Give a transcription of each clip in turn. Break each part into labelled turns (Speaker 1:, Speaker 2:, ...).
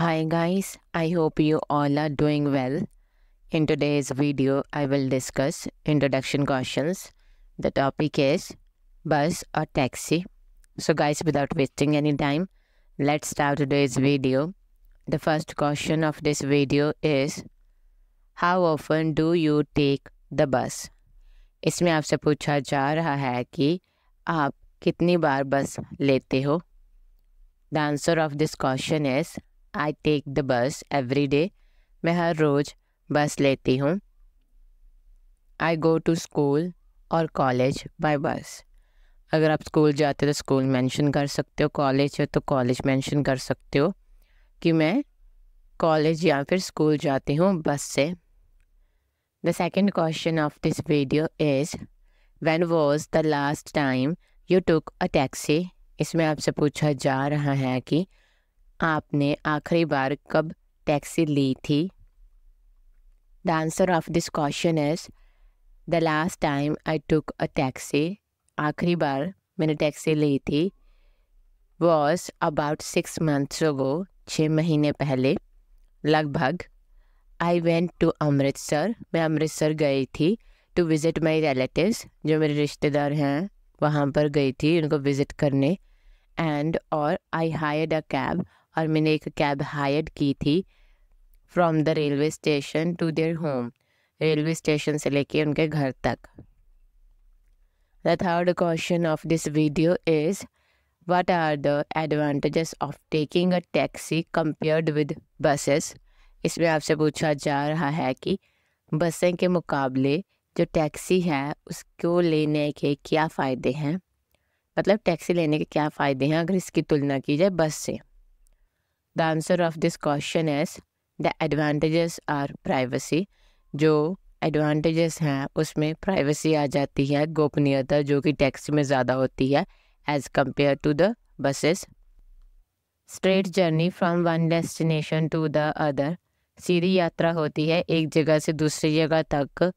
Speaker 1: Hi guys, I hope you all are doing well. In today's video, I will discuss introduction questions. The topic is bus or taxi. So guys, without wasting any time, let's start today's video. The first question of this video is How often do you take the bus? इसमें आपसे पूछा जा रहा है कि आप कितनी बार बस लेते हो The answer of this question is I take the bus every day मैं हर रोज़ बस लेती हूँ आई गो टू स्कूल और कॉलेज बाय बस अगर आप स्कूल जाते हो तो स्कूल मेंशन कर सकते हो कॉलेज है तो कॉलेज मेंशन कर सकते हो कि मैं कॉलेज या फिर स्कूल जाती हूँ बस से the second question of this video is when was the last time you took a taxi इसमें आपसे पूछा जा रहा है कि आपने आखिरी बार कब टैक्सी ली थी the answer of this question is the last time I took a taxi आखिरी बार मैंने टैक्सी ली थी वॉज अबाउट सिक्स मंथ्स वो छः महीने पहले लगभग आई वेंट टू अमृतसर मैं अमृतसर गई थी टू विज़िट माई रिलेटिव जो मेरे रिश्तेदार हैं वहाँ पर गई थी उनको विज़िट करने एंड और आई हायर्ड अ कैब और मैंने एक कैब हायर की थी from the railway station to their home railway station से लेके उनके घर तक the third question of this video is what are the advantages of taking a taxi compared with buses इसमें आपसे पूछा जा रहा है कि बसें के मुकाबले जो टैक्सी है उसको लेने के क्या फ़ायदे हैं मतलब टैक्सी लेने के क्या फ़ायदे हैं अगर इसकी तुलना की जाए बस से the answer of this question is the advantages are privacy जो एडवांटेजेस हैं उसमें प्राइवेसी आ जाती है गोपनीयता जो कि टैक्सी में ज़्यादा होती है as compare to the buses straight journey from one destination to the other सीधी यात्रा होती है एक जगह से दूसरी जगह तक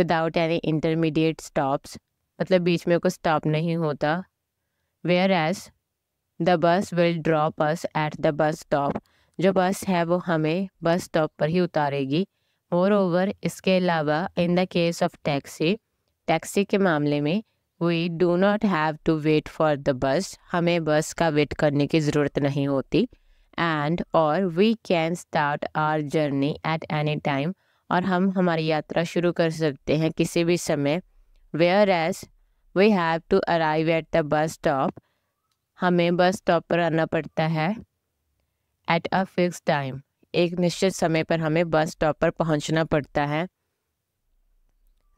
Speaker 1: विदाउट एनी इंटरमीडिएट स्टॉप्स मतलब बीच में कोई स्टॉप नहीं होता whereas the bus will drop us at the bus stop जो बस है वो हमें बस स्टॉप पर ही उतारेगी मोर ओवर इसके अलावा in the case of taxi taxi के मामले में we do not have to wait for the bus हमें बस का वेट करने की ज़रूरत नहीं होती एंड और we can start our journey at any time और हम हमारी यात्रा शुरू कर सकते हैं किसी भी समय whereas we have to arrive at the bus stop हमें बस स्टॉप पर आना पड़ता है एट अ फिक्स टाइम एक निश्चित समय पर हमें बस स्टॉप पर पहुंचना पड़ता है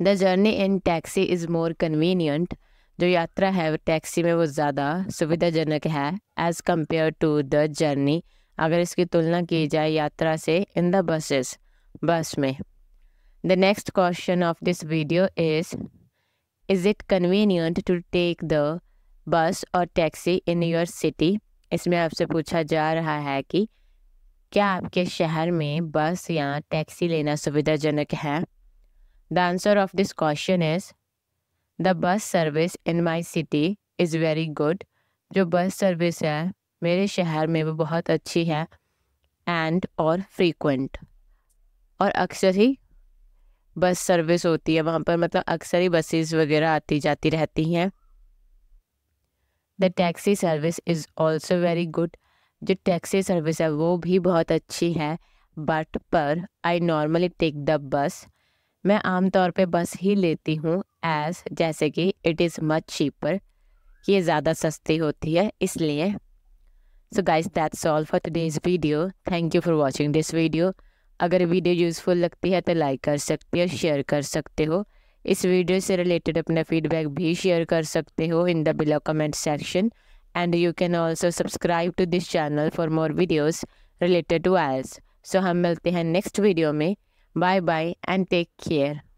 Speaker 1: the journey in taxi is more convenient जो यात्रा है टैक्सी में वो ज़्यादा सुविधाजनक है as compare to the journey अगर इसकी तुलना की जाए यात्रा से इन द बसेस बस में the next question of this video is is it convenient to take the bus और taxi in hmm. Your city इसमें आपसे पूछा जा रहा है कि क्या आपके शहर में बस या टैक्सी लेना सुविधाजनक है the answer of this question is the bus service in my city is very good जो बस सर्विस है मेरे शहर में वो बहुत अच्छी है एंड और फ्रीक्वेंट और अक्सर ही बस सर्विस होती है वहाँ पर मतलब अक्सर ही बसेस वगैरह आती जाती रहती हैं the taxi service is also very good जो टैक्सी सर्विस है वो भी बहुत अच्छी है बट पर आई नॉर्मली टेक द बस मैं आमतौर पर बस ही लेती हूँ एज जैसे कि इट इज़ मच चीपर ये ज़्यादा सस्ती होती है इसलिए so guys that solve for today's video thank you for watching this video अगर वीडियो यूज़फुल लगती है तो लाइक कर सकते हो शेयर कर सकते हो इस वीडियो से रिलेटेड अपना फीडबैक भी शेयर कर सकते हो in the below comment section and you can also subscribe to this channel for more videos related to IELTS so हम मिलते हैं नेक्स्ट वीडियो में bye bye and take care